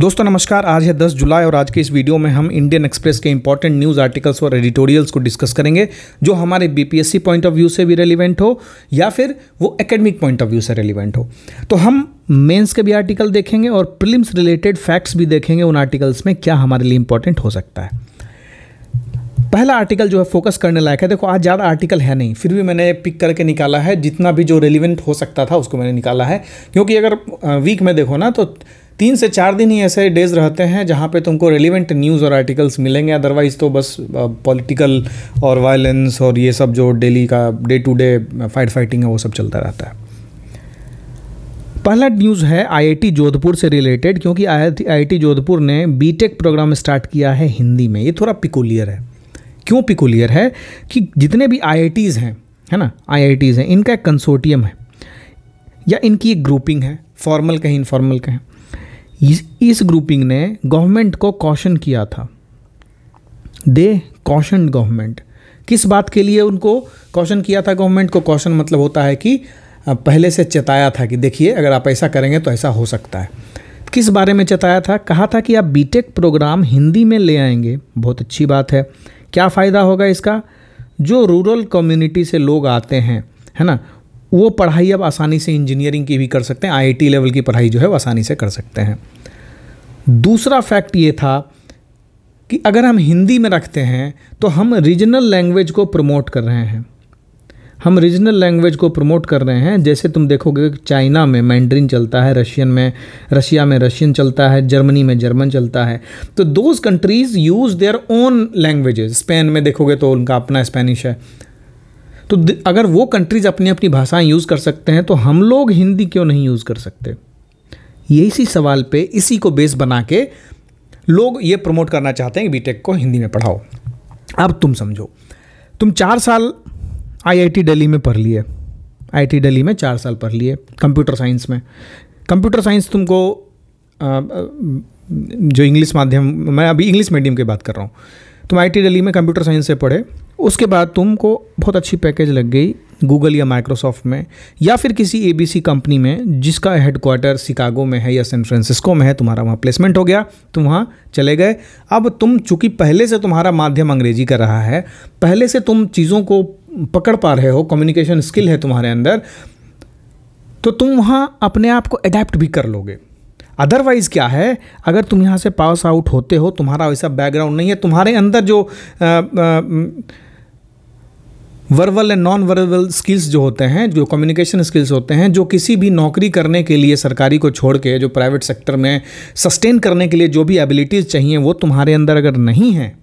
दोस्तों नमस्कार आज है 10 जुलाई और आज के इस वीडियो में हम इंडियन एक्सप्रेस के इंपॉर्टेंट न्यूज़ आर्टिकल्स और एडिटोरियल्स को डिस्कस करेंगे जो हमारे बीपीएससी पॉइंट ऑफ व्यू से भी रेलिवेंट हो या फिर वो एकेडमिक पॉइंट ऑफ व्यू से रेलिवेंट हो तो हम मेंस के भी आर्टिकल देखेंगे और प्रिलिम्स रिलेटेड फैक्ट्स भी देखेंगे उन आर्टिकल्स में क्या हमारे लिए इंपॉर्टेंट हो सकता है पहला आर्टिकल जो है फोकस करने लायक है देखो आज ज़्यादा आर्टिकल है नहीं फिर भी मैंने पिक करके निकाला है जितना भी जो रेलिवेंट हो सकता था उसको मैंने निकाला है क्योंकि अगर वीक में देखो ना तो तीन से चार दिन ही ऐसे डेज रहते हैं जहाँ पे तुमको रेलिवेंट न्यूज़ और आर्टिकल्स मिलेंगे अदरवाइज़ तो बस पॉलिटिकल और वायलेंस और ये सब जो डेली का day to day fight fighting है वो सब चलता रहता है पहला न्यूज़ है आईआईटी जोधपुर से रिलेटेड क्योंकि आईआईटी जोधपुर ने बीटेक प्रोग्राम स्टार्ट किया है हिंदी में ये थोड़ा पिकोलियर है क्यों पिकोलियर है कि जितने भी आईआईटीज़ हैं है ना आईआईटीज़ हैं इनका एक कंसोटियम है या इनकी एक ग्रुपिंग है फॉर्मल कहीं इनफॉर्मल कहें इस ग्रुपिंग ने गवर्नमेंट को कौशन किया था दे कौशन गवर्नमेंट किस बात के लिए उनको कौशन किया था गवर्नमेंट को कौशन मतलब होता है कि पहले से चेताया था कि देखिए अगर आप ऐसा करेंगे तो ऐसा हो सकता है किस बारे में चेताया था कहा था कि आप बीटेक प्रोग्राम हिंदी में ले आएंगे बहुत अच्छी बात है क्या फ़ायदा होगा इसका जो रूरल कम्युनिटी से लोग आते हैं है ना वो पढ़ाई अब आसानी से इंजीनियरिंग की भी कर सकते हैं आईआईटी लेवल की पढ़ाई जो है वो आसानी से कर सकते हैं दूसरा फैक्ट ये था कि अगर हम हिंदी में रखते हैं तो हम रीजनल लैंग्वेज को प्रमोट कर रहे हैं हम रीजनल लैंग्वेज को प्रमोट कर रहे हैं जैसे तुम देखोगे चाइना में मैंड्रिन चलता है रशियन में रशिया में रशियन चलता है जर्मनी में जर्मन चलता है तो those countries use their own languages Spain में देखोगे तो उनका अपना स्पेनिश है तो अगर वो कंट्रीज़ अपनी अपनी भाषाएं यूज़ कर सकते हैं तो हम लोग हिंदी क्यों नहीं यूज़ कर सकते ये इसी सवाल पे इसी को बेस बना के लोग ये प्रमोट करना चाहते हैं कि बीटेक को हिंदी में पढ़ाओ अब तुम समझो तुम चार साल आईआईटी दिल्ली में पढ़ लिए आईआईटी दिल्ली में चार साल पढ़ लिए कंप्यूटर साइंस में कंप्यूटर साइंस तुमको जो इंग्लिश माध्यम मैं अभी इंग्लिश मीडियम की बात कर रहा हूँ तुम आई टी दिल्ली में कंप्यूटर साइंस से पढ़े उसके बाद तुमको बहुत अच्छी पैकेज लग गई गूगल या माइक्रोसॉफ्ट में या फिर किसी ए कंपनी में जिसका हेडक्वार्टर शिकागो में है या सैन फ्रांसिस्को में है तुम्हारा वहाँ प्लेसमेंट हो गया तुम वहाँ चले गए अब तुम चूँकि पहले से तुम्हारा माध्यम अंग्रेजी का रहा है पहले से तुम चीज़ों को पकड़ पा रहे हो कम्युनिकेशन स्किल है तुम्हारे अंदर तो तुम वहाँ अपने आप को अडेप्ट भी कर लोगे अदरवाइज़ क्या है अगर तुम यहाँ से पास आउट होते हो तुम्हारा वैसा बैकग्राउंड नहीं है तुम्हारे अंदर जो आ, आ, verbal and non verbal skills जो होते हैं जो कम्युनिकेशन स्किल्स होते हैं जो किसी भी नौकरी करने के लिए सरकारी को छोड़ के जो प्राइवेट सेक्टर में सस्टेन करने के लिए जो भी एबिलिटीज़ चाहिए वो तुम्हारे अंदर अगर नहीं है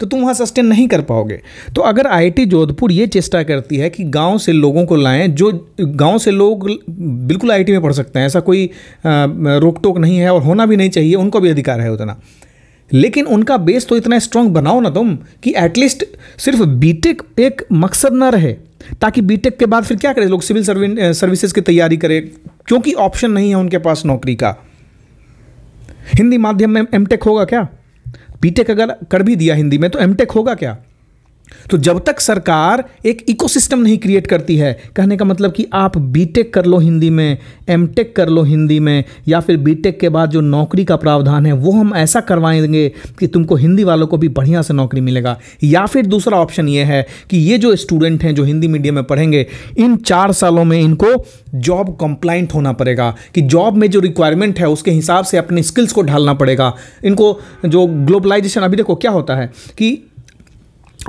तो तुम वहाँ सस्टेन नहीं कर पाओगे तो अगर आईआईटी जोधपुर ये चेष्टा करती है कि गांव से लोगों को लाएं जो गांव से लोग बिल्कुल आईआईटी में पढ़ सकते हैं ऐसा कोई रोक टोक नहीं है और होना भी नहीं चाहिए उनको भी अधिकार है उतना लेकिन उनका बेस तो इतना स्ट्रांग बनाओ ना तुम कि एटलीस्ट सिर्फ बीटेक एक मकसद ना रहे ताकि बीटेक के बाद फिर क्या करें लोग सिविल सर्विसेज की तैयारी करें क्योंकि ऑप्शन नहीं है उनके पास नौकरी का हिंदी माध्यम में एमटेक होगा क्या बीटेक अगर कर भी दिया हिंदी में तो एमटेक होगा क्या तो जब तक सरकार एक इकोसिस्टम नहीं क्रिएट करती है कहने का मतलब कि आप बीटेक कर लो हिंदी में एमटेक कर लो हिंदी में या फिर बीटेक के बाद जो नौकरी का प्रावधान है वो हम ऐसा करवाएंगे कि तुमको हिंदी वालों को भी बढ़िया से नौकरी मिलेगा या फिर दूसरा ऑप्शन ये है कि ये जो स्टूडेंट हैं जो हिंदी मीडियम में पढ़ेंगे इन चार सालों में इनको जॉब कंप्लाइंट होना पड़ेगा कि जॉब में जो रिक्वायरमेंट है उसके हिसाब से अपने स्किल्स को ढालना पड़ेगा इनको जो ग्लोबलाइजेशन अभी देखो क्या होता है कि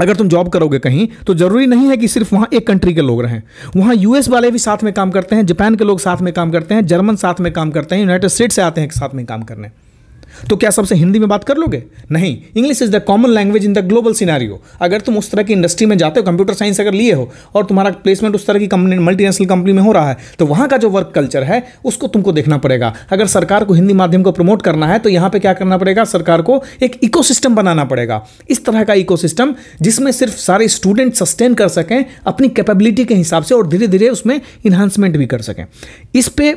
अगर तुम जॉब करोगे कहीं तो ज़रूरी नहीं है कि सिर्फ वहाँ एक कंट्री के लोग रहें वहाँ यूएस वाले भी साथ में काम करते हैं जापान के लोग साथ में काम करते हैं जर्मन साथ में काम करते हैं यूनाइटेड स्टेट से आते हैं साथ में काम करने तो क्या सबसे हिंदी में बात कर लोगे नहीं English is the common language in the global scenario अगर तुम उस तरह की इंडस्ट्री में जाते हो कंप्यूटर साइंस अगर लिए हो और तुम्हारा प्लेसमेंट उस तरह की कंपनी मल्टीनेशनल कंपनी में हो रहा है तो वहाँ का जो वर्क कल्चर है उसको तुमको देखना पड़ेगा अगर सरकार को हिंदी माध्यम को प्रमोट करना है तो यहाँ पर क्या करना पड़ेगा सरकार को एक इको बनाना पड़ेगा इस तरह का इको जिसमें सिर्फ सारे स्टूडेंट सस्टेन कर सकें अपनी कैपेबिलिटी के हिसाब से और धीरे धीरे उसमें इन्हांसमेंट भी कर सकें इस पर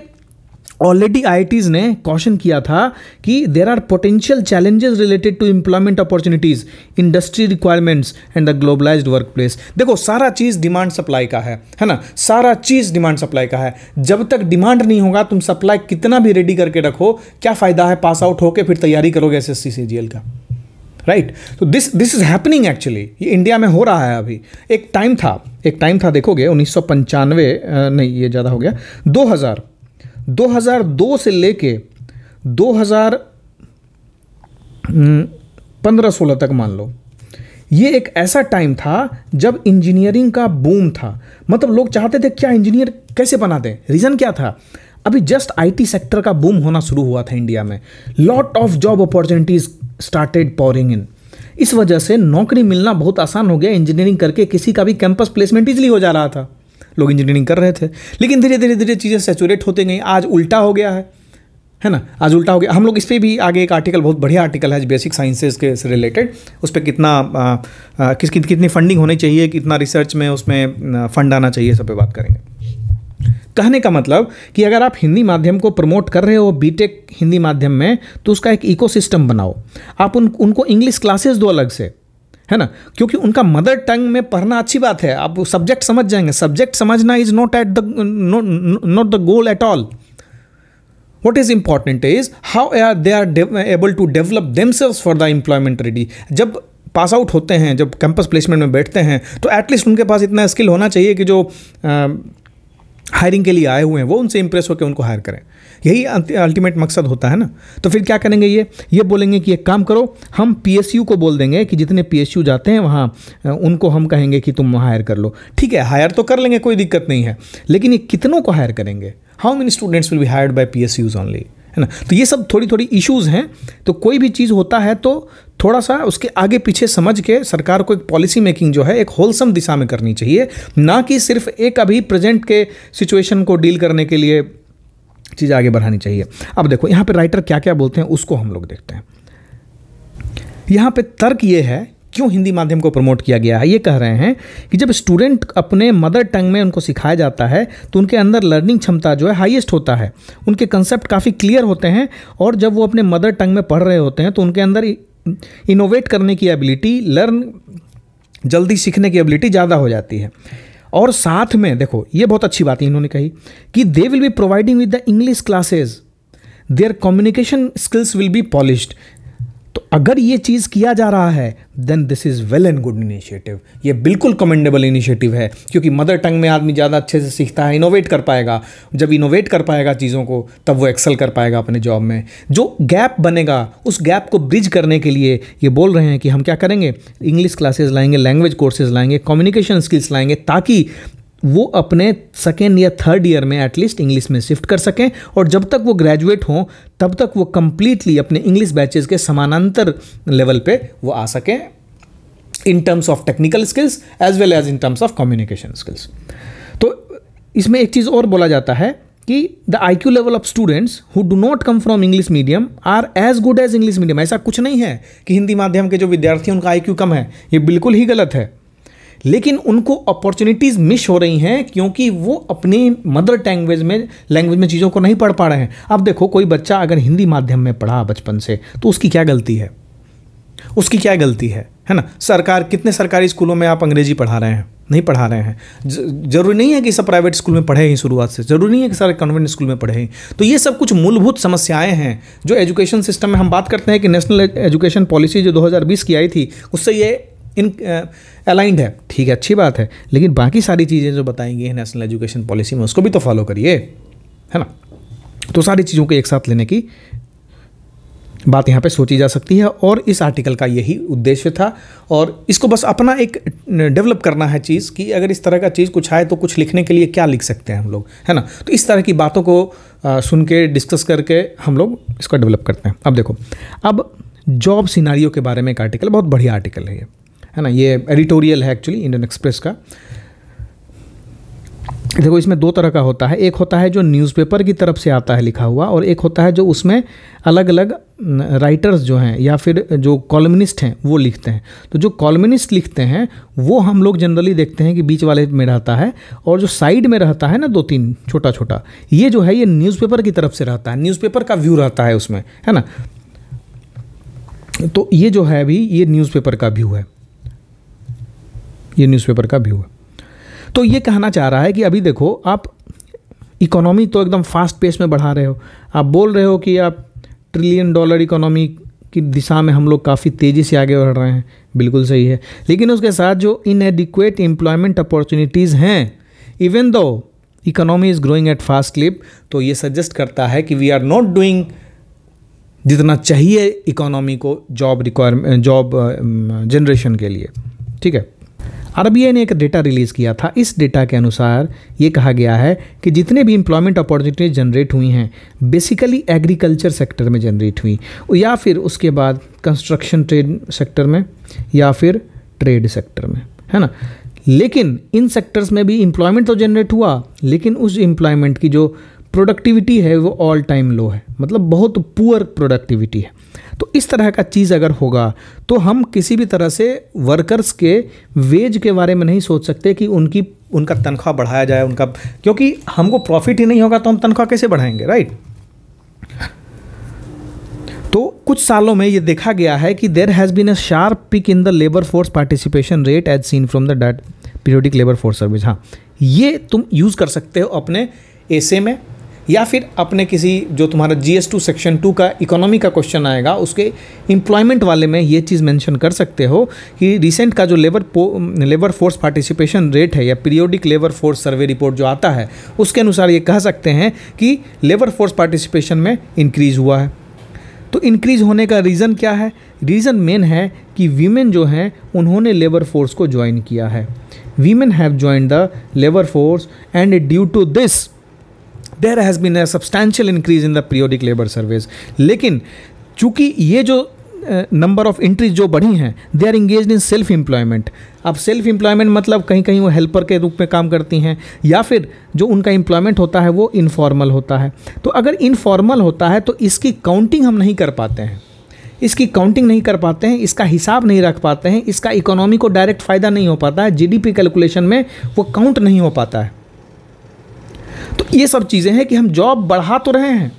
ऑलरेडी आई ने कॉशन किया था कि there are potential challenges related to employment opportunities industry requirements and the globalize work place देखो सारा चीज़ डिमांड सप्लाई का है है ना सारा चीज़ डिमांड सप्लाई का है जब तक डिमांड नहीं होगा तुम सप्लाई कितना भी रेडी करके रखो क्या फ़ायदा है पास आउट होकर फिर तैयारी करोगे एस एस का राइट तो this this is happening actually ये इंडिया में हो रहा है अभी एक टाइम था एक टाइम था देखोगे उन्नीस नहीं ये ज़्यादा हो गया हजार 2002 से लेके 2015-16 तक मान लो ये एक ऐसा टाइम था जब इंजीनियरिंग का बूम था मतलब लोग चाहते थे क्या इंजीनियर कैसे बना दें रीज़न क्या था अभी जस्ट आईटी सेक्टर का बूम होना शुरू हुआ था इंडिया में lot of job opportunities started pouring in इस वजह से नौकरी मिलना बहुत आसान हो गया इंजीनियरिंग करके किसी का भी कैंपस प्लेसमेंट इजली हो जा रहा था लोग इंजीनियरिंग कर रहे थे लेकिन धीरे धीरे धीरे चीज़ें सेचुरेट होते गई आज उल्टा हो गया है है ना आज उल्टा हो गया हम लोग इस पर भी आगे एक आर्टिकल बहुत बढ़िया आर्टिकल है बेसिक साइंसेज के से रिलेटेड उस पर कितना किस कि, कितनी फंडिंग होनी चाहिए कितना रिसर्च में उसमें फंड आना चाहिए सब पे बात करेंगे कहने का मतलब कि अगर आप हिंदी माध्यम को प्रमोट कर रहे हो बीटेक हिंदी माध्यम में तो उसका एक इकोसिस्टम बनाओ आप उन उनको इंग्लिश क्लासेस दो अलग से है ना क्योंकि उनका मदर टंग में पढ़ना अच्छी बात है आप सब्जेक्ट समझ जाएंगे सब्जेक्ट समझना is not at the not the goal at all what is important is how they are able to develop develop themselves for the employment ready जब पास आउट होते हैं जब कैंपस प्लेसमेंट में बैठते हैं तो एटलीस्ट उनके पास इतना स्किल होना चाहिए कि जो हायरिंग के लिए आए हुए हैं वो उनसे इम्प्रेस होकर उनको हायर करें यही अल्टीमेट मकसद होता है ना तो फिर क्या करेंगे ये ये बोलेंगे कि एक काम करो हम पी को बोल देंगे कि जितने पी जाते हैं वहाँ उनको हम कहेंगे कि तुम हायर कर लो ठीक है हायर तो कर लेंगे कोई दिक्कत नहीं है लेकिन ये कितनों को हायर करेंगे how many students will be hired by P S Us only है ना तो ये सब थोड़ी थोड़ी इश्यूज़ हैं तो कोई भी चीज़ होता है तो थोड़ा सा उसके आगे पीछे समझ के सरकार को एक पॉलिसी मेकिंग जो है एक होलसम दिशा में करनी चाहिए ना कि सिर्फ एक अभी प्रेजेंट के सिचुएशन को डील करने के लिए चीज़ें आगे बढ़ानी चाहिए अब देखो यहाँ पे राइटर क्या क्या बोलते हैं उसको हम लोग देखते हैं यहाँ पे तर्क ये है क्यों हिंदी माध्यम को प्रमोट किया गया है ये कह रहे हैं कि जब स्टूडेंट अपने मदर टंग में उनको सिखाया जाता है तो उनके अंदर लर्निंग क्षमता जो है हाईएस्ट होता है उनके कंसेप्ट काफ़ी क्लियर होते हैं और जब वो अपने मदर टंग में पढ़ रहे होते हैं तो उनके अंदर इनोवेट करने की एबिलिटी लर्न जल्दी सीखने की एबिलिटी ज़्यादा हो जाती है और साथ में देखो ये बहुत अच्छी बात है इन्होंने कही कि they will be providing with the English classes their communication skills will be polished तो अगर ये चीज़ किया जा रहा है then this is well and good initiative ये बिल्कुल कमेंडेबल इनिशिएटिव है क्योंकि मदर टंग में आदमी ज़्यादा अच्छे से सीखता है इनोवेट कर पाएगा जब इनोवेट कर पाएगा चीज़ों को तब वो एक्सेल कर पाएगा अपने जॉब में जो गैप बनेगा उस गैप को ब्रिज करने के लिए ये बोल रहे हैं कि हम क्या करेंगे इंग्लिश क्लासेज लाएंगे लैंग्वेज कोर्सेज लाएंगे कम्युनिकेशन स्किल्स लाएंगे ताकि वो अपने सेकेंड या थर्ड ईयर में एटलीस्ट इंग्लिश में शिफ्ट कर सकें और जब तक वो ग्रेजुएट हों तब तक वो कम्प्लीटली अपने इंग्लिश बैचेज़ के समानांतर लेवल पे वो आ सकें in terms of technical skills as well as in terms of communication skills तो इसमें एक चीज़ और बोला जाता है कि the I Q level of students who do not come from English medium are as good as English medium ऐसा कुछ नहीं है कि हिंदी माध्यम के जो विद्यार्थी उनका आई क्यू कम है ये बिल्कुल ही गलत है लेकिन उनको अपॉर्चुनिटीज़ मिस हो रही हैं क्योंकि वो अपनी मदर लैंग्वेज में लैंग्वेज में चीज़ों को नहीं पढ़ पा रहे हैं अब देखो कोई बच्चा अगर हिंदी माध्यम में पढ़ा बचपन से तो उसकी क्या गलती है उसकी क्या गलती है है ना सरकार कितने सरकारी स्कूलों में आप अंग्रेजी पढ़ा रहे हैं नहीं पढ़ा रहे हैं जरूरी नहीं है कि सब प्राइवेट स्कूल में पढ़े ही शुरुआत से जरूरी नहीं है कि सारे कन्वेंट स्कूल में पढ़े ही तो ये सब कुछ मूलभूत समस्याएं हैं जो एजुकेशन सिस्टम में हम बात करते हैं कि नेशनल एजुकेशन पॉलिसी जो 2020 की आई थी उससे ये इन अलाइंड है ठीक है अच्छी बात है लेकिन बाकी सारी चीज़ें जो बताई गई हैं नेशनल एजुकेशन पॉलिसी में उसको भी तो फॉलो करिए है ना तो सारी चीज़ों को एक साथ लेने की बात यहाँ पे सोची जा सकती है और इस आर्टिकल का यही उद्देश्य था और इसको बस अपना एक डेवलप करना है चीज़ कि अगर इस तरह का चीज़ कुछ आए तो कुछ लिखने के लिए क्या लिख सकते हैं हम लोग है ना तो इस तरह की बातों को सुन के डिस्कस करके हम लोग इसको डेवलप करते हैं अब देखो अब जॉब सिनारियों के बारे में एक आर्टिकल बहुत बढ़िया आर्टिकल है ये है ना ये एडिटोरियल है एक्चुअली इंडियन एक्सप्रेस का देखो इसमें दो तरह का होता है एक होता है जो न्यूज़पेपर की तरफ से आता है लिखा हुआ और एक होता है जो उसमें अलग अलग राइटर्स जो हैं या फिर जो कॉलमिनिस्ट हैं वो लिखते हैं तो जो कॉलमिनिस्ट लिखते हैं वो हम लोग जनरली देखते हैं कि बीच वाले में रहता है और जो साइड में रहता है ना दो तीन छोटा छोटा ये जो है ये न्यूज़पेपर की तरफ से रहता है न्यूज़पेपर का व्यू रहता है उसमें है ना तो ये जो है अभी ये न्यूज़पेपर का व्यू है ये न्यूज़पेपर का व्यू है तो ये कहना चाह रहा है कि अभी देखो आप इकोनॉमी तो एकदम फास्ट पेस में बढ़ा रहे हो आप बोल रहे हो कि आप ट्रिलियन डॉलर इकोनॉमी की दिशा में हम लोग काफ़ी तेज़ी से आगे बढ़ रहे हैं बिल्कुल सही है लेकिन उसके साथ जो इनएडिक्वेट एम्प्लॉयमेंट अपॉर्चुनिटीज़ हैं even though economy is growing at fast clip तो ये सजेस्ट करता है कि वी आर नॉट डूइंग जितना चाहिए इकोनॉमी को जॉब रिक्वायरमेंट जॉब जनरेशन के लिए ठीक है आरबीआई ने एक डेटा रिलीज़ किया था इस डेटा के अनुसार ये कहा गया है कि जितने भी इम्प्लॉयमेंट अपॉर्चुनिटीज जनरेट हुई हैं बेसिकली एग्रीकल्चर सेक्टर में जनरेट हुई या फिर उसके बाद कंस्ट्रक्शन ट्रेड सेक्टर में या फिर ट्रेड सेक्टर में है ना लेकिन इन सेक्टर्स में भी इम्प्लॉयमेंट तो जनरेट हुआ लेकिन उस इंप्लॉयमेंट की जो प्रोडक्टिविटी है वो ऑल टाइम लो है मतलब बहुत पुअर प्रोडक्टिविटी है तो इस तरह का चीज़ अगर होगा तो हम किसी भी तरह से वर्कर्स के वेज के बारे में नहीं सोच सकते कि उनकी उनका तनख्वाह बढ़ाया जाए उनका क्योंकि हमको प्रॉफिट ही नहीं होगा तो हम तनख्वाह कैसे बढ़ाएंगे राइट तो कुछ सालों में ये देखा गया है कि there has been a sharp peak in the labour force participation rate as seen from the data periodic labour force service हाँ ये तुम यूज़ कर सकते हो अपने ऐसे में या फिर अपने किसी जो तुम्हारा G S two section two का इकोनॉमी का क्वेश्चन आएगा उसके इम्प्लॉयमेंट वाले में ये चीज़ मेंशन कर सकते हो कि रिसेंट का जो labour labour force participation rate है या periodic labour force survey report जो आता है उसके अनुसार ये कह सकते हैं कि लेबर फोर्स पार्टिसिपेशन में इंक्रीज़ हुआ है तो इंक्रीज़ होने का रीज़न क्या है रीज़न मेन है कि वीमेन जो हैं उन्होंने लेबर फोर्स को ज्वाइन किया है women have join the labour force and due to this there has been a substantial increase in the periodic labour surveys लेकिन चूंकि ये जो नंबर ऑफ एंट्रीज जो बढ़ी हैं they are engage in self employment अब सेल्फ एम्प्लॉयमेंट मतलब कहीं कहीं वो हेल्पर के रूप में काम करती हैं या फिर जो उनका एम्प्लॉयमेंट होता है वो इनफॉर्मल होता है तो अगर इनफॉर्मल होता है तो इसकी काउंटिंग हम नहीं कर पाते हैं इसकी काउंटिंग नहीं कर पाते हैं इसका हिसाब नहीं रख पाते हैं इसका इकोनॉमी को डायरेक्ट फ़ायदा नहीं हो पाता है जीडीपी कैलकुलेशन में वो काउंट नहीं हो पाता है तो ये सब चीज़ें हैं कि हम जॉब बढ़ा तो रहे हैं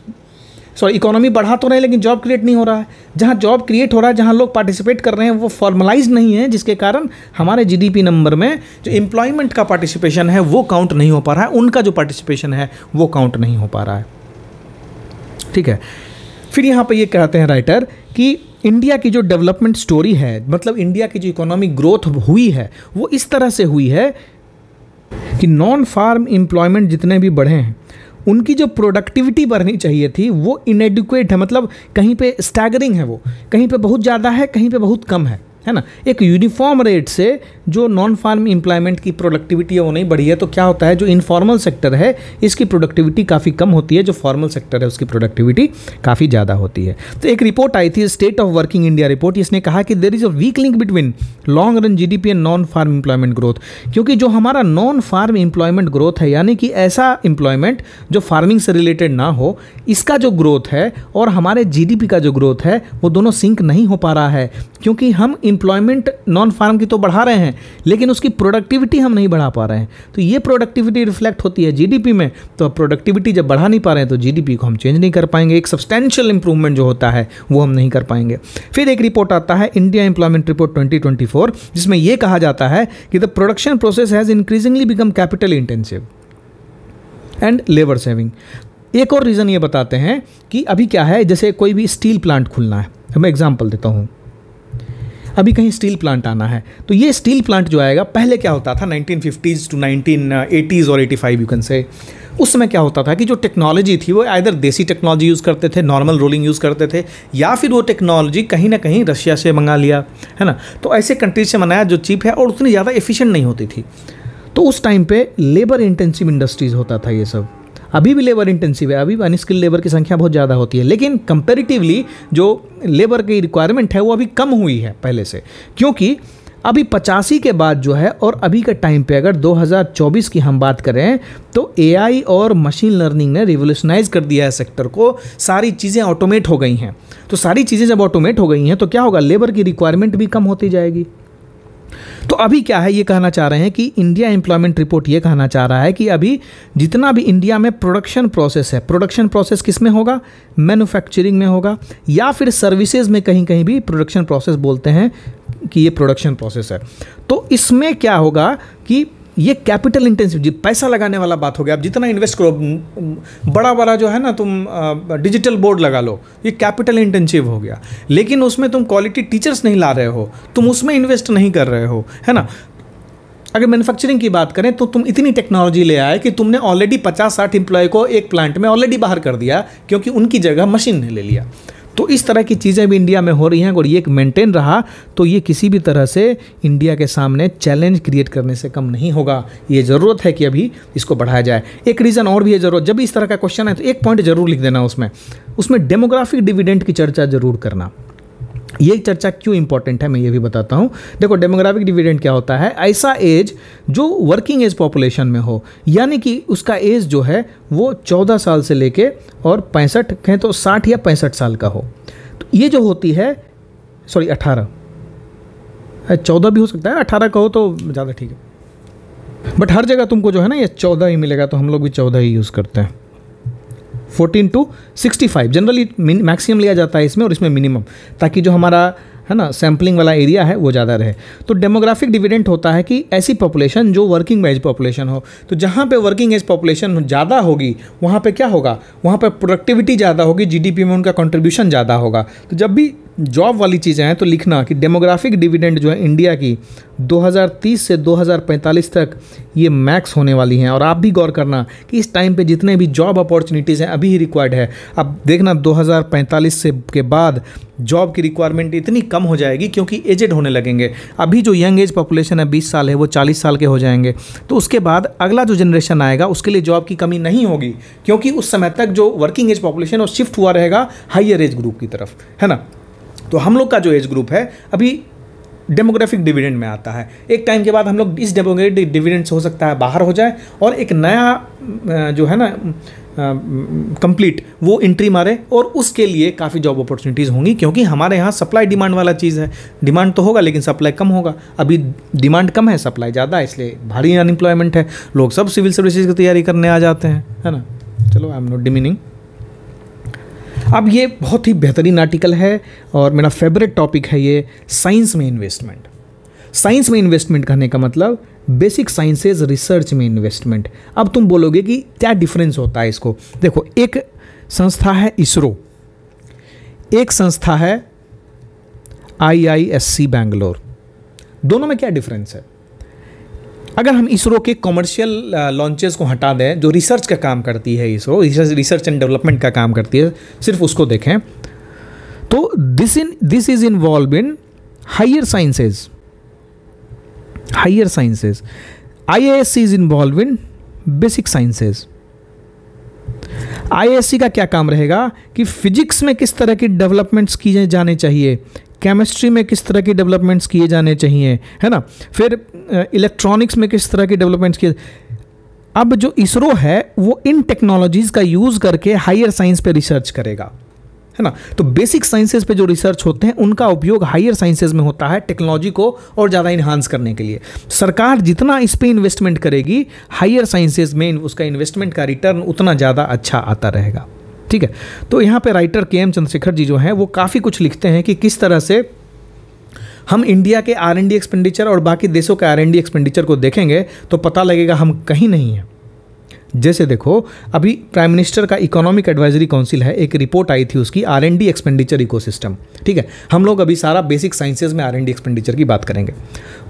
सॉरी इकोनॉमी बढ़ा तो रहे हैं लेकिन जॉब क्रिएट नहीं हो रहा है जहाँ जॉब क्रिएट हो रहा है जहाँ लोग पार्टिसिपेट कर रहे हैं वो फॉर्मलाइज नहीं है जिसके कारण हमारे जीडीपी नंबर में जो एम्प्लॉयमेंट का पार्टिसिपेशन है वो काउंट नहीं हो पा रहा है उनका जो पार्टिसिपेशन है वो काउंट नहीं हो पा रहा है ठीक है फिर यहाँ पर ये कहते हैं राइटर कि इंडिया की जो डेवलपमेंट स्टोरी है मतलब इंडिया की जो इकोनॉमिक ग्रोथ हुई है वो इस तरह से हुई है कि नॉन फार्म एम्प्लॉयमेंट जितने भी बढ़े हैं उनकी जो प्रोडक्टिविटी बढ़नी चाहिए थी वो इनएडिकुएट है मतलब कहीं पे स्टैगरिंग है वो कहीं पे बहुत ज़्यादा है कहीं पे बहुत कम है है ना एक यूनिफॉर्म रेट से जो नॉन फार्म एम्प्लॉयमेंट की प्रोडक्टिविटी है वो नहीं बढ़ी है तो क्या होता है जो इनफॉर्मल सेक्टर है इसकी प्रोडक्टिविटी काफ़ी कम होती है जो फॉर्मल सेक्टर है उसकी प्रोडक्टिविटी काफ़ी ज़्यादा होती है तो एक रिपोर्ट आई थी state of working India report इसने कहा कि there is a weak link between long run G and non farm employment growth क्योंकि जो हमारा नॉन फार्म इम्प्लॉयमेंट ग्रोथ है यानी कि ऐसा इम्प्लॉयमेंट जो फार्मिंग से रिलेटेड ना हो इसका जो ग्रोथ है और हमारे जी का जो ग्रोथ है वो दोनों सिंक नहीं हो पा रहा है क्योंकि हम इन एम्प्लॉयमेंट नॉन फार्म की तो बढ़ा रहे हैं लेकिन उसकी प्रोडक्टिविटी हम नहीं बढ़ा पा रहे हैं तो ये प्रोडक्टिविटी रिफ्लेक्ट होती है जीडीपी में तो अब प्रोडक्टिविटी जब बढ़ा नहीं पा रहे हैं तो जीडीपी को हम चेंज नहीं कर पाएंगे एक सब्सटैशियल इंप्रूवमेंट जो होता है वो हम नहीं कर पाएंगे फिर एक रिपोर्ट आता है इंडिया एम्प्लॉयमेंट रिपोर्ट ट्वेंटी जिसमें यह कहा जाता है कि the production process has increasingly become capital intensive and labour saving एक और रीज़न ये बताते हैं कि अभी क्या है जैसे कोई भी स्टील प्लांट खुलना है मैं एग्जाम्पल देता हूँ अभी कहीं स्टील प्लांट आना है तो ये स्टील प्लांट जो आएगा पहले क्या होता था nineteen fifties to nineteen eighties और एटी फाइव यूकन से उस समय क्या होता था कि जो टेक्नोलॉजी थी वो आइर देसी टेक्नोलॉजी यूज़ करते थे नॉर्मल रोलिंग यूज़ करते थे या फिर वो टेक्नोलॉजी कहीं ना कहीं रशिया से मंगा लिया है ना तो ऐसे कंट्रीज से मनाया जो चीप है और उतनी ज़्यादा एफिशिएंट नहीं होती थी तो उस टाइम पे लेबर इंटेंसिव इंडस्ट्रीज़ होता था ये सब अभी भी लेबर इंटेंसिव है अभी भी अनस्किल्ड लेबर की संख्या बहुत ज़्यादा होती है लेकिन कंपेरेटिवली जो लेबर की रिक्वायरमेंट है वो अभी कम हुई है पहले से क्योंकि अभी पचासी के बाद जो है और अभी के टाइम पे अगर 2024 की हम बात करें तो एआई और मशीन लर्निंग ने रिवोल्यूशनाइज कर दिया है सेक्टर को सारी चीज़ें ऑटोमेट हो गई हैं तो सारी चीज़ें जब ऑटोमेट हो गई हैं तो क्या होगा लेबर की रिक्वायरमेंट भी कम होती जाएगी तो अभी क्या है ये कहना चाह रहे हैं कि इंडिया एम्प्लॉयमेंट रिपोर्ट ये कहना चाह रहा है कि अभी जितना भी इंडिया में प्रोडक्शन प्रोसेस है प्रोडक्शन प्रोसेस किस में होगा मैन्युफैक्चरिंग में होगा या फिर सर्विसेज में कहीं कहीं भी प्रोडक्शन प्रोसेस बोलते हैं कि ये प्रोडक्शन प्रोसेस है तो इसमें क्या होगा कि ये कैपिटल इंटेंसिव जी पैसा लगाने वाला बात हो गया आप जितना इन्वेस्ट करो बड़ा बड़ा जो है ना तुम डिजिटल बोर्ड लगा लो ये कैपिटल इंटेंसिव हो गया लेकिन उसमें तुम क्वालिटी टीचर्स नहीं ला रहे हो तुम उसमें इन्वेस्ट नहीं कर रहे हो है ना अगर मैन्युफैक्चरिंग की बात करें तो तुम इतनी टेक्नोलॉजी ले आए कि तुमने ऑलरेडी पचास साठ इंप्लॉय को एक प्लांट में ऑलरेडी बाहर कर दिया क्योंकि उनकी जगह मशीन ने ले लिया तो इस तरह की चीज़ें भी इंडिया में हो रही हैं और ये एक मेंटेन रहा तो ये किसी भी तरह से इंडिया के सामने चैलेंज क्रिएट करने से कम नहीं होगा ये ज़रूरत है कि अभी इसको बढ़ाया जाए एक रीज़न और भी है ज़रूरत जब इस तरह का क्वेश्चन है तो एक पॉइंट ज़रूर लिख देना उसमें उसमें डेमोग्राफिक डिविडेंट की चर्चा ज़रूर करना ये चर्चा क्यों इंपॉर्टेंट है मैं ये भी बताता हूँ देखो डेमोग्राफिक डिविडेंड क्या होता है ऐसा एज जो वर्किंग एज पॉपुलेशन में हो यानी कि उसका एज जो है वो चौदह साल से लेके और पैंसठ कहें तो साठ या पैंसठ साल का हो तो ये जो होती है सॉरी अठारह चौदह भी हो सकता है अठारह का हो तो ज़्यादा ठीक है बट हर जगह तुमको जो है ना ये चौदह ही मिलेगा तो हम लोग भी चौदह ही यूज़ करते हैं fourteen to sixty five generally maximum लिया जाता है इसमें और इसमें मिनिमम ताकि जो हमारा है ना सैम्पलिंग वाला एरिया है वो ज़्यादा रहे तो डेमोग्राफिक डिविडेंट होता है कि ऐसी पॉपुलेशन जो वर्किंग एज पॉपुलेशन हो तो जहाँ पे वर्किंग एज पॉपुलेशन ज़्यादा होगी वहाँ पे क्या होगा वहाँ पे प्रोडक्टिविटी ज़्यादा होगी जीडीपी में उनका कंट्रीब्यूशन ज़्यादा होगा तो जब भी जॉब वाली चीज़ें हैं तो लिखना कि डेमोग्राफिक डिविडेंड जो है इंडिया की 2030 से 2045 तक ये मैक्स होने वाली हैं और आप भी गौर करना कि इस टाइम पे जितने भी जॉब अपॉर्चुनिटीज़ हैं अभी ही रिक्वायर्ड है अब देखना 2045 से के बाद जॉब की रिक्वायरमेंट इतनी कम हो जाएगी क्योंकि एजेड होने लगेंगे अभी जो यंग एज पॉपुलेशन है बीस साल है वो चालीस साल के हो जाएंगे तो उसके बाद अगला जो जनरेशन आएगा उसके लिए जॉब की कमी नहीं होगी क्योंकि उस समय तक जो वर्किंग एज पॉपुलेशन वो शिफ्ट हुआ रहेगा हाइयर एज ग्रुप की तरफ है ना तो हम लोग का जो एज ग्रुप है अभी डेमोग्राफिक डिविडेंड में आता है एक टाइम के बाद हम लोग इस डेमोग्राफिक डिविडेंड से हो सकता है बाहर हो जाए और एक नया जो है ना कंप्लीट वो एंट्री मारे और उसके लिए काफ़ी जॉब अपॉर्चुनिटीज़ होंगी क्योंकि हमारे यहाँ सप्लाई डिमांड वाला चीज़ है डिमांड तो होगा लेकिन सप्लाई कम होगा अभी डिमांड कम है सप्लाई ज़्यादा है इसलिए भारी अनएम्प्लॉयमेंट है लोग सब सिविल सर्विसेज की तैयारी करने आ जाते हैं है ना चलो आई एम नॉट डिमीनिंग अब ये बहुत ही बेहतरीन आर्टिकल है और मेरा फेवरेट टॉपिक है ये साइंस में इन्वेस्टमेंट साइंस में इन्वेस्टमेंट करने का मतलब बेसिक साइंसेज रिसर्च में इन्वेस्टमेंट अब तुम बोलोगे कि क्या डिफरेंस होता है इसको देखो एक संस्था है इसरो एक संस्था है आईआईएससी बैंगलोर दोनों में क्या डिफरेंस है अगर हम इसरो के कॉमर्शियल लॉन्चेस को हटा दें जो रिसर्च का काम करती है इसरो रिसर्च एंड डेवलपमेंट का काम करती है सिर्फ उसको देखें तो this in this is involve in higher sciences higher sciences IASC is involve in basic sciences IASC का क्या काम रहेगा कि फिजिक्स में किस तरह की डेवलपमेंट्स की जाने चाहिए केमिस्ट्री में किस तरह की डेवलपमेंट्स किए जाने चाहिए है ना फिर इलेक्ट्रॉनिक्स में किस तरह की डेवलपमेंट्स किए अब जो इसरो है वो इन टेक्नोलॉजीज़ का यूज़ करके हायर साइंस पे रिसर्च करेगा है ना तो बेसिक साइंसेज पे जो रिसर्च होते हैं उनका उपयोग हायर साइंसेज में होता है टेक्नोलॉजी को और ज़्यादा इन्हांस करने के लिए सरकार जितना इस पर इन्वेस्टमेंट करेगी हायर साइंसेज में उसका इन्वेस्टमेंट का रिटर्न उतना ज़्यादा अच्छा आता रहेगा ठीक है तो यहाँ पे राइटर के एम चंद्रशेखर जी जो हैं वो काफ़ी कुछ लिखते हैं कि किस तरह से हम इंडिया के आर डी एक्सपेंडिचर और बाकी देशों के आर एंड डी एक्सपेंडिचर को देखेंगे तो पता लगेगा हम कहीं नहीं हैं जैसे देखो अभी प्राइम मिनिस्टर का इकोनॉमिक एडवाइजरी काउंसिल है एक रिपोर्ट आई थी उसकी R and D expenditure ecosystem ठीक है हम लोग अभी सारा बेसिक साइंसेज में आर एंड डी एक्सपेंडिचर की बात करेंगे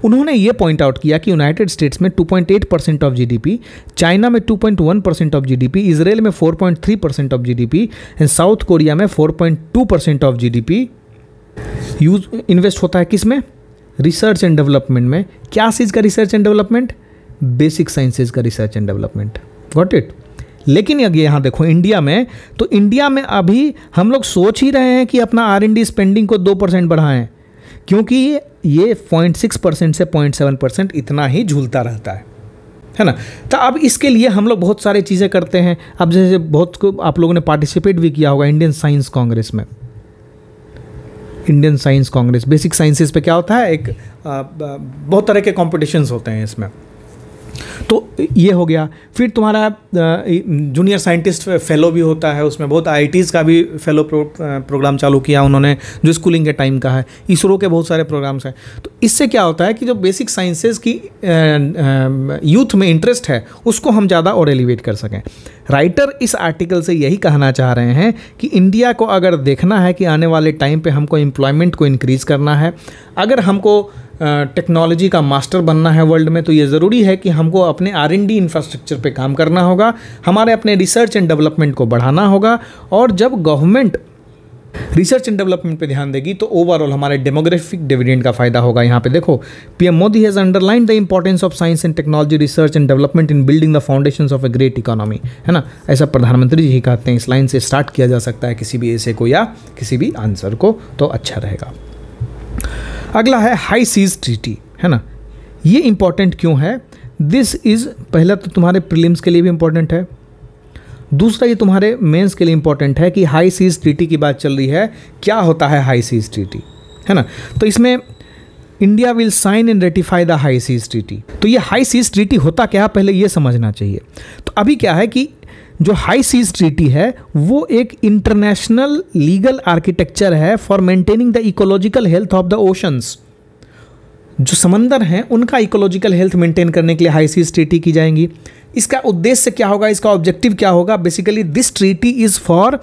उन्होंने ये पॉइंट आउट किया कि यूनाइटेड स्टेट्स में 2.8 परसेंट ऑफ जीडीपी चाइना में 2.1 परसेंट ऑफ जीडीपी इसराइल में 4.3 percent of GDP and South Korea में 4.2 percent of GDP use invest होता है किस में रिसर्च एंड डेवलपमेंट में क्या चीज़ का research and development basic sciences का research and development got it लेकिन अगर यहाँ देखो इंडिया में तो इंडिया में अभी हम लोग सोच ही रहे हैं कि अपना आर एन डी स्पेंडिंग को दो परसेंट बढ़ाएं क्योंकि ये पॉइंट सिक्स परसेंट से पॉइंट सेवन परसेंट इतना ही झूलता रहता है है ना तो अब इसके लिए हम लोग बहुत सारी चीज़ें करते हैं अब जैसे बहुत को आप लोगों ने पार्टिसिपेट भी किया होगा इंडियन साइंस कांग्रेस में Indian Science Congress basic sciences पे क्या होता है एक आ, बहुत तरह के कॉम्पिटिशन्स होते हैं इसमें तो ये हो गया फिर तुम्हारा जूनियर साइंटिस्ट फेलो भी होता है उसमें बहुत आई का भी फेलो प्रो, प्रोग्राम चालू किया उन्होंने जो स्कूलिंग के टाइम का है इसरो के बहुत सारे प्रोग्राम्स हैं तो इससे क्या होता है कि जो बेसिक साइंसेज की यूथ में इंटरेस्ट है उसको हम ज़्यादा और एलिवेट कर सकें राइटर इस आर्टिकल से यही कहना चाह रहे हैं कि इंडिया को अगर देखना है कि आने वाले टाइम पे हमको एम्प्लॉयमेंट को इंक्रीज़ करना है अगर हमको टेक्नोलॉजी का मास्टर बनना है वर्ल्ड में तो ये ज़रूरी है कि हमको अपने आर एन डी इंफ्रास्ट्रक्चर पर काम करना होगा हमारे अपने रिसर्च एंड डेवलपमेंट को बढ़ाना होगा और जब गवर्नमेंट रिसर्च एंड डेवलपमेंट पे ध्यान देगी तो ओवरऑल हमारे डेमोग्राफिक डिविडेंड का फायदा होगा यहाँ पे देखो PM Modi has underline the importance of science and technology research and development in building the foundation of a great economy है ना ऐसा प्रधानमंत्री जी ही कहते हैं इस लाइन से स्टार्ट किया जा सकता है किसी भी ऐसे को या किसी भी आंसर को तो अच्छा रहेगा अगला है हाई सीज ट्रीटी है ना ये इंपॉर्टेंट क्यों है दिस इज़ पहला तो तुम्हारे प्रीलिम्स के लिए भी इंपॉर्टेंट है दूसरा ये तुम्हारे मेंस के लिए इंपॉर्टेंट है कि हाई सीज ट्रीटी की बात चल रही है क्या होता है हाई सीज ट्रीटी है ना तो इसमें India will sign and ratify the high seas treaty तो ये हाई सीज ट्रीटी होता क्या पहले ये समझना चाहिए तो अभी क्या है कि जो हाई सीज ट्रीटी है वो एक इंटरनेशनल लीगल आर्किटेक्चर है for maintaining the ecological health of the oceans जो समंदर हैं उनका इकोलॉजिकल हेल्थ मेंटेन करने के लिए हाई सीज ट्रीटी की जाएंगी इसका उद्देश्य क्या होगा इसका ऑब्जेक्टिव क्या होगा basically this treaty is for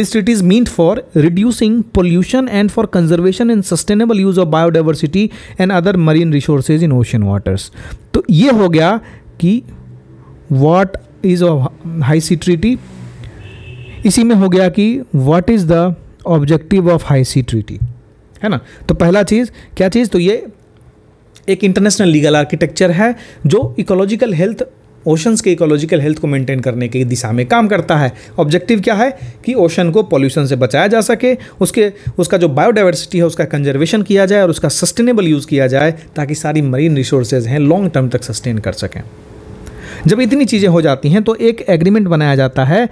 this treaty is mean for reducing pollution and for conservation and sustainable use of biodiversity and other marine resources in ocean waters तो ये हो गया कि what is high sea treaty इसी में हो गया कि what is the objective of high sea treaty है ना तो पहला चीज़ क्या चीज़ तो ये एक इंटरनेशनल लीगल आर्किटेक्चर है जो इकोलॉजिकल हेल्थ ओशंस के इकोलॉजिकल हेल्थ को मेंटेन करने की दिशा में काम करता है ऑब्जेक्टिव क्या है कि ओशन को पॉल्यूशन से बचाया जा सके उसके उसका जो बायोडाइवर्सिटी है उसका कंजर्वेशन किया जाए और उसका सस्टेनेबल यूज़ किया जाए ताकि सारी मरीन रिसोर्सेज हैं लॉन्ग टर्म तक सस्टेन कर सकें जब इतनी चीज़ें हो जाती हैं तो एक एग्रीमेंट बनाया जाता है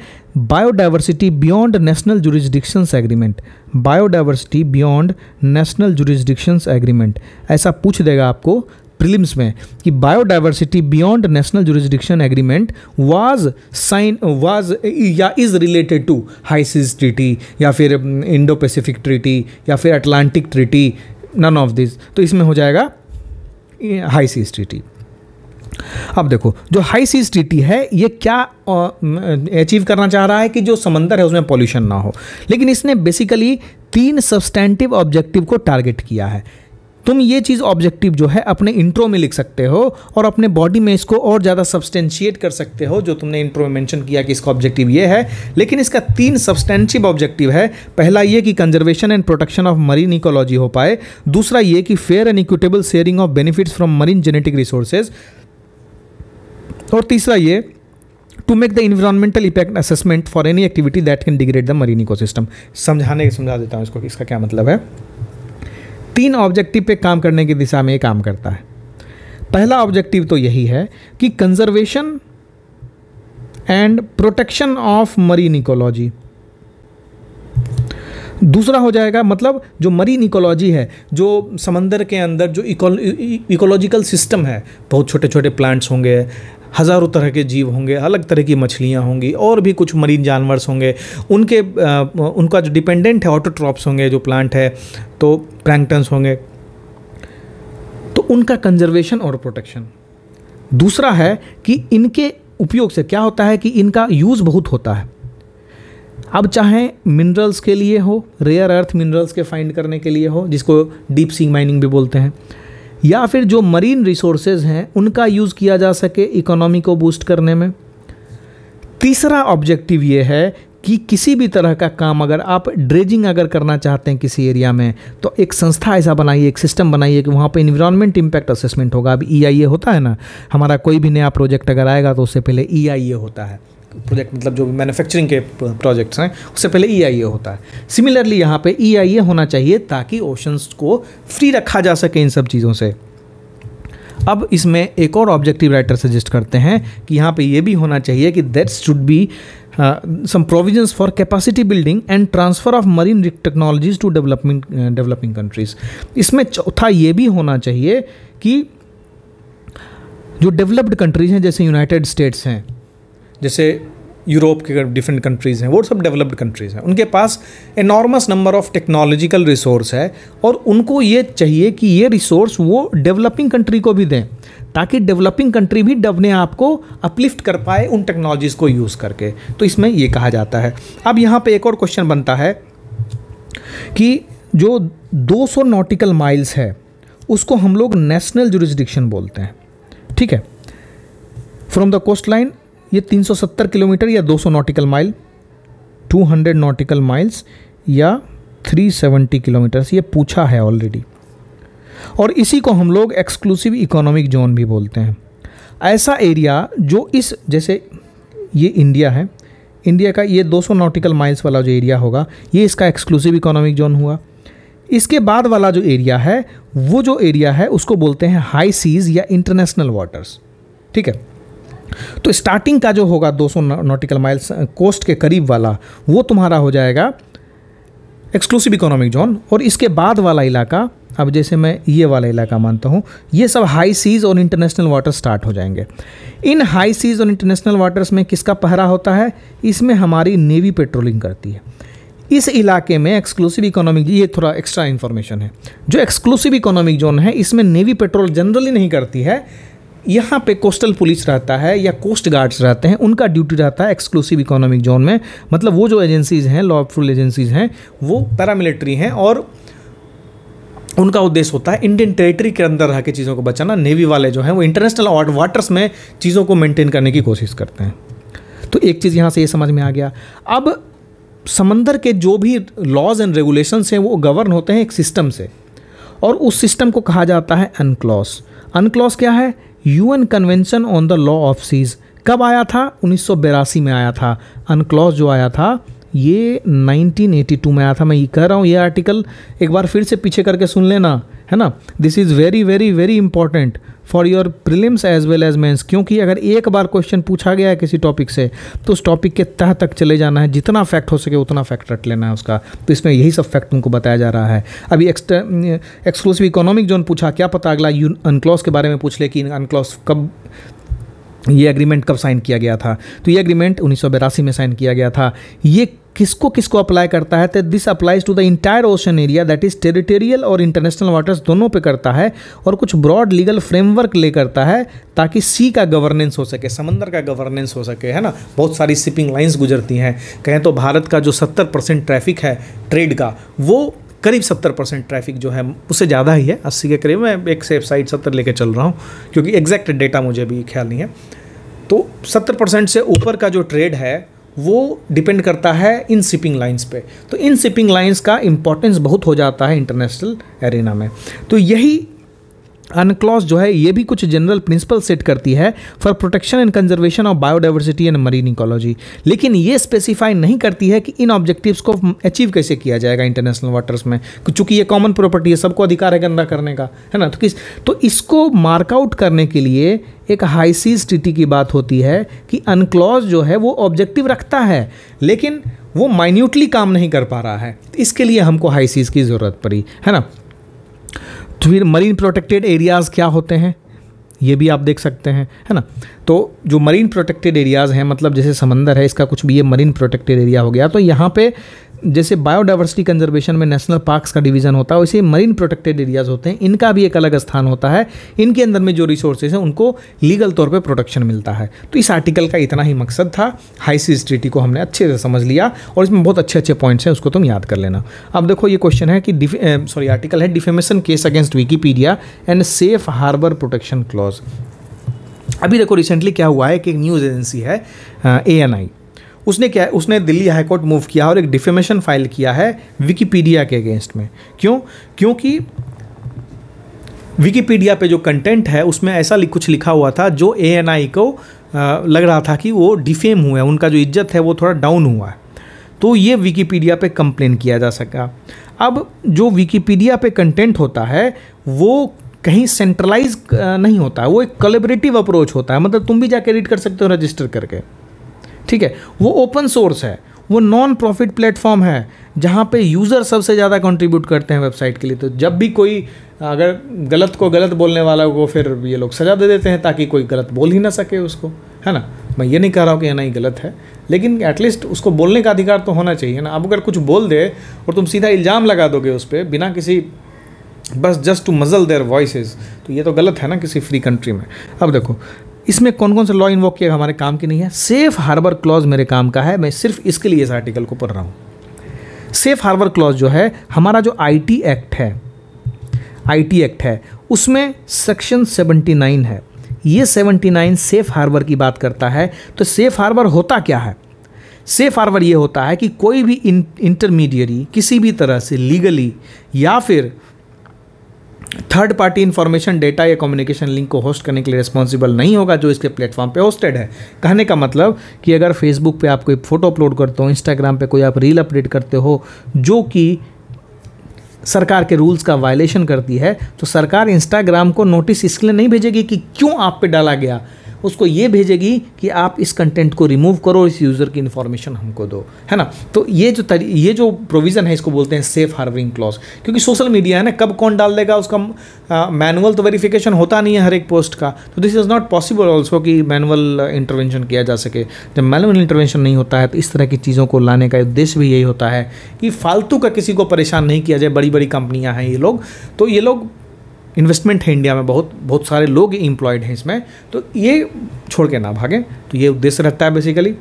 biodiversity beyond national jurisdictions agreement biodiversity beyond national jurisdictions agreement ऐसा पूछ देगा आपको प्रिलिम्स में कि biodiversity beyond national jurisdiction agreement was sign was या is related to high seas treaty या फिर इंडो पैसिफिक ट्रीटी या फिर Atlantic treaty none of this तो इसमें हो जाएगा हाइसिस ट्रीटी अब देखो जो हाई सीज टी है ये क्या अचीव करना चाह रहा है कि जो समंदर है उसमें पॉल्यूशन ना हो लेकिन इसने बेसिकली तीन सब्सटेंटिव ऑब्जेक्टिव को टारगेट किया है तुम ये चीज़ ऑब्जेक्टिव जो है अपने इंट्रो में लिख सकते हो और अपने बॉडी में इसको और ज़्यादा सब्सटेंशिएट कर सकते हो जो तुमने इंट्रो में मेंशन किया कि इसका ऑब्जेक्टिव ये है लेकिन इसका तीन सब्सटेंशिव ऑब्जेक्टिव है पहला ये कि conservation and protection of marine ecology हो पाए दूसरा ये कि fair and equitable sharing of benefits from marine genetic resources और तीसरा ये to make the environmental effect assessment for any activity that can degrade the marine eco समझाने के समझा देता हूँ इसको इसका क्या मतलब है तीन ऑब्जेक्टिव पे काम करने की दिशा में ये काम करता है पहला ऑब्जेक्टिव तो यही है कि conservation and protection of marine ecology दूसरा हो जाएगा मतलब जो मरीन इकोलॉजी है जो समंदर के अंदर जो इकोलॉजिकल सिस्टम है बहुत छोटे छोटे प्लांट्स होंगे हज़ारों तरह के जीव होंगे अलग तरह की मछलियाँ होंगी और भी कुछ मरीन जानवर्स होंगे उनके उनका जो डिपेंडेंट है ऑटोट्रॉप्स होंगे जो प्लांट है तो प्रैंगटन्स होंगे तो उनका कंजर्वेशन और प्रोटेक्शन दूसरा है कि इनके उपयोग से क्या होता है कि इनका यूज़ बहुत होता है अब चाहे मिनरल्स के लिए हो रेयर अर्थ मिनरल्स के फाइंड करने के लिए हो जिसको डीप सी माइनिंग भी बोलते हैं या फिर जो मरीन रिसोर्सेज हैं उनका यूज़ किया जा सके इकोनॉमी को बूस्ट करने में तीसरा ऑब्जेक्टिव ये है कि किसी भी तरह का काम अगर आप ड्रेजिंग अगर करना चाहते हैं किसी एरिया में तो एक संस्था ऐसा बनाइए एक सिस्टम बनाइए कि वहाँ पे इन्वायरमेंट इम्पैक्ट असेसमेंट होगा अब ई e होता है ना हमारा कोई भी नया प्रोजेक्ट अगर आएगा तो उससे पहले ई e होता है प्रोजेक्ट मतलब जो मैन्युफैक्चरिंग के प्रोजेक्ट्स हैं उससे पहले ई e होता है सिमिलरली यहाँ पे ई e होना चाहिए ताकि ओशंस को फ्री रखा जा सके इन सब चीज़ों से अब इसमें एक और ऑब्जेक्टिव राइटर सजेस्ट करते हैं कि यहाँ पे ये भी होना चाहिए कि that's should be some provisions for capacity building and transfer of marine technologies to development developing countries इसमें चौथा ये भी होना चाहिए कि जो डेवलप्ड कंट्रीज हैं जैसे यूनाइटेड स्टेट्स हैं जैसे यूरोप के डिफरेंट कंट्रीज़ हैं वो सब डेवलप्ड कंट्रीज़ हैं उनके पास enormous number of technological resource है और उनको ये चाहिए कि ये रिसोर्स वो डेवलपिंग कंट्री को भी दें ताकि डेवलपिंग कंट्री भी डबने आप को अपलिफ्ट कर पाए उन टेक्नोलॉजीज़ को यूज़ करके तो इसमें ये कहा जाता है अब यहाँ पर एक और क्वेश्चन बनता है कि जो 200 नॉटिकल माइल्स है उसको हम लोग नेशनल जुरिस्डिक्शन बोलते हैं ठीक है फ्रॉम द कोस्ट लाइन ये 370 किलोमीटर या 200 नॉटिकल माइल 200 नॉटिकल माइल्स या 370 किलोमीटर्स ये पूछा है ऑलरेडी और इसी को हम लोग एक्सक्लूसिव इकोनॉमिक जोन भी बोलते हैं ऐसा एरिया जो इस जैसे ये इंडिया है इंडिया का ये 200 नॉटिकल माइल्स वाला जो एरिया होगा ये इसका एक्सक्लूसिव इकोनॉमिक जोन हुआ इसके बाद वाला जो एरिया है वो जो एरिया है उसको बोलते हैं हाई सीज या इंटरनेशनल वाटर्स ठीक है तो स्टार्टिंग का जो होगा 200 नॉटिकल माइल्स कोस्ट के करीब वाला वो तुम्हारा हो जाएगा एक्सक्लूसिव इकोनॉमिक जोन और इसके बाद वाला इलाका अब जैसे मैं ये वाला इलाका मानता हूँ ये सब हाई सीज़ और इंटरनेशनल वाटर स्टार्ट हो जाएंगे इन हाई सीज़ और इंटरनेशनल वाटर्स में किसका पहरा होता है इसमें हमारी नेवी पेट्रोलिंग करती है इस इलाके में एक्सक्लूसिव इकोनॉमिक ये थोड़ा एक्स्ट्रा इन्फॉर्मेशन है जो एक्सक्लूसिव इकोनॉमिक जोन है इसमें नेवी पेट्रोल जनरली नहीं करती है यहाँ पे कोस्टल पुलिस रहता है या कोस्ट गार्ड्स रहते हैं उनका ड्यूटी रहता है एक्सक्लूसिव इकोनॉमिक जोन में मतलब वो जो एजेंसीज़ हैं लॉफुल एजेंसीज़ हैं वो पैरामिलिट्री हैं और उनका उद्देश्य होता है इंडियन टेरिटरी के अंदर रह के चीज़ों को बचाना नेवी वाले जो हैं वो इंटरनेशनल वाटर्स में चीज़ों को मेंटेन करने की कोशिश करते हैं तो एक चीज़ यहाँ से ये यह समझ में आ गया अब समंदर के जो भी लॉज एंड रेगुलेशंस हैं वो गवर्न होते हैं एक सिस्टम से और उस सिस्टम को कहा जाता है अनक्लॉस अनक्लॉस क्या है UN convention on the law of seas कब आया था उन्नीस में आया था अनक्लॉज जो आया था ये 1982 में आया था मैं ये कह रहा हूँ ये आर्टिकल एक बार फिर से पीछे करके सुन लेना है ना this is very very very important for your prelims as well as mains क्योंकि अगर एक बार क्वेश्चन पूछा गया है किसी टॉपिक से तो उस टॉपिक के तह तक चले जाना है जितना फैक्ट हो सके उतना फैक्ट रट लेना है उसका तो इसमें यही सब फैक्ट उनको बताया जा रहा है अभी एक्सक्लूसिव इकोनॉमिक जोन पूछा क्या पता अगला यू अनक्लॉस के बारे में पूछ ले कि अनक्लॉस कब ये एग्रीमेंट कब साइन किया गया था तो ये एग्रीमेंट उन्नीस में साइन किया गया था ये किसको किसको अप्लाई करता है तो this applies to the entire ocean area that is territorial और इंटरनेशनल वाटर्स दोनों पे करता है और कुछ ब्रॉड लीगल फ्रेमवर्क ले करता है ताकि सी का गवर्नेंस हो सके समंदर का गवर्नेंस हो सके है ना बहुत सारी शिपिंग लाइन्स गुजरती हैं कहें तो भारत का जो सत्तर परसेंट ट्रैफिक है ट्रेड का वो करीब सत्तर परसेंट ट्रैफिक जो है उससे ज़्यादा ही है अस्सी के करीब मैं एक से साइड सत्तर लेके चल रहा हूँ क्योंकि एग्जैक्ट डेटा मुझे अभी ख्याल नहीं है तो सत्तर परसेंट से ऊपर का जो ट्रेड है वो डिपेंड करता है इन शिपिंग लाइंस पे तो इन शिपिंग लाइंस का इम्पोर्टेंस बहुत हो जाता है इंटरनेशनल एरिना में तो यही अनक्लॉज जो है ये भी कुछ जनरल प्रिंसिपल सेट करती है for protection and conservation of biodiversity and marine ecology लेकिन ये स्पेसिफाई नहीं करती है कि इन ऑब्जेक्टिव्स को अचीव कैसे किया जाएगा इंटरनेशनल वाटर्स में चूंकि ये कॉमन प्रॉपर्टी है सबको अधिकार है गंदा करने का है ना तो किस तो इसको मार्कआउट करने के लिए एक हाईसीज ट्रिटी की बात होती है कि अनक्लॉज जो है वो ऑब्जेक्टिव रखता है लेकिन वो माइन्यूटली काम नहीं कर पा रहा है इसके लिए हमको हाईसीज की ज़रूरत पड़ी है ना तो फिर मरीन प्रोटेक्टेड एरियाज़ क्या होते हैं ये भी आप देख सकते हैं है ना तो जो मरीन प्रोटेक्टेड एरियाज़ हैं मतलब जैसे समंदर है इसका कुछ भी ये मरीन प्रोटेक्टेड एरिया हो गया तो यहाँ पे जैसे बायोडाइवर्सिटी कंजर्वेशन में नेशनल पार्क्स का डिवीज़न होता है वैसे मरीन प्रोटेक्टेड एरियाज़ होते हैं इनका भी एक अलग स्थान होता है इनके अंदर में जो रिसोर्सेज हैं उनको लीगल तौर पर प्रोटेक्शन मिलता है तो इस आर्टिकल का इतना ही मकसद था हाईसीज ट्रीटी को हमने अच्छे से समझ लिया और इसमें बहुत अच्छे अच्छे पॉइंट्स हैं उसको तुम याद कर लेना अब देखो ये क्वेश्चन है कि सॉरी आर्टिकल है defamation case against Wikipedia and safe harbour protection clause अभी देखो रिसेंटली क्या हुआ है कि एक न्यूज़ एजेंसी है ए एन आई उसने क्या उसने दिल्ली हाईकोर्ट मूव किया और एक डिफेमेशन फाइल किया है विकीपीडिया के अगेंस्ट में क्यों क्योंकि विकीपीडिया पे जो कंटेंट है उसमें ऐसा कुछ लिखा हुआ था जो ए एन आई को आ, लग रहा था कि वो डिफेम हुए हैं उनका जो इज्जत है वो थोड़ा डाउन हुआ है तो ये विकीपीडिया पे कंप्लेन किया जा सका अब जो विकीपीडिया पे कंटेंट होता है वो कहीं सेंट्रलाइज नहीं होता है वो एक कलेबरेटिव अप्रोच होता है मतलब तुम भी जाके रीड कर सकते हो रजिस्टर करके ठीक है वो ओपन सोर्स है वो नॉन प्रॉफिट प्लेटफॉर्म है जहाँ पे यूज़र सबसे ज़्यादा कंट्रीब्यूट करते हैं वेबसाइट के लिए तो जब भी कोई अगर गलत को गलत बोलने वाला को फिर ये लोग सज़ा दे देते हैं ताकि कोई गलत बोल ही ना सके उसको है ना मैं ये नहीं कह रहा हूँ कि नहीं गलत है लेकिन एटलीस्ट उसको बोलने का अधिकार तो होना चाहिए ना अब अगर कुछ बोल दे और तुम सीधा इल्ज़ाम लगा दोगे उस पर बिना किसी बस just to muzzle their voice तो ये तो गलत है ना किसी फ्री कंट्री में अब देखो इसमें कौन कौन सा लॉ इन्वॉक किया हमारे काम की नहीं है सेफ हार्बर क्लॉज मेरे काम का है मैं सिर्फ इसके लिए इस आर्टिकल को पढ़ रहा हूँ सेफ हार्बर क्लॉज जो है हमारा जो आईटी एक्ट है आईटी एक्ट है उसमें सेक्शन 79 है ये 79 सेफ हार्बर की बात करता है तो सेफ हार्बर होता क्या है सेफ हार्बर ये होता है कि कोई भी इंटरमीडियरी किसी भी तरह से लीगली या फिर थर्ड पार्टी इन्फॉर्मेशन डेटा या कम्युनिकेशन लिंक को होस्ट करने के लिए रिस्पॉन्सिबल नहीं होगा जो इसके प्लेटफॉर्म पे होस्टेड है कहने का मतलब कि अगर फेसबुक पे आप कोई फ़ोटो अपलोड करते हो इंस्टाग्राम पे कोई आप रील अपडेट करते हो जो कि सरकार के रूल्स का वायलेशन करती है तो सरकार इंस्टाग्राम को नोटिस इसलिए नहीं भेजेगी कि क्यों आप पे डाला गया उसको ये भेजेगी कि आप इस कंटेंट को रिमूव करो इस यूज़र की इन्फॉर्मेशन हमको दो है ना तो ये जो ये जो प्रोविज़न है इसको बोलते हैं सेफ हार्विंग क्लॉज क्योंकि सोशल मीडिया है ना कब कौन डाल देगा उसका मैनुअल तो वेरिफिकेशन होता नहीं है हर एक पोस्ट का तो this is not possible also कि मैनुअल इंटरवेंशन किया जा सके जब मैनुअल इंटरवेंशन नहीं होता है तो इस तरह की चीज़ों को लाने का उद्देश्य भी यही होता है कि फालतू का किसी को परेशान नहीं किया जाए बड़ी बड़ी कंपनियाँ हैं ये लोग तो ये लोग इन्वेस्टमेंट है इंडिया में बहुत बहुत सारे लोग इम्प्लॉयड हैं इसमें तो ये छोड़ के ना भागें तो ये उद्देश्य रहता है बेसिकली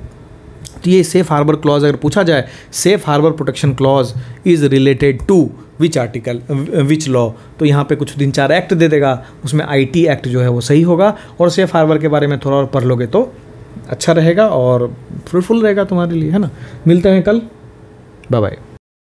तो ये सेफ़ हार्बर क्लॉज अगर पूछा जाए safe harbour protection clause is related to which article which law तो यहाँ पे कुछ दिन चार एक्ट दे देगा उसमें आईटी एक्ट जो है वो सही होगा और सेफ़ हार्बर के बारे में थोड़ा और पढ़ लोगे तो अच्छा रहेगा और फ्रूटफुल रहेगा तुम्हारे लिए है ना मिलते हैं कल बाय बाय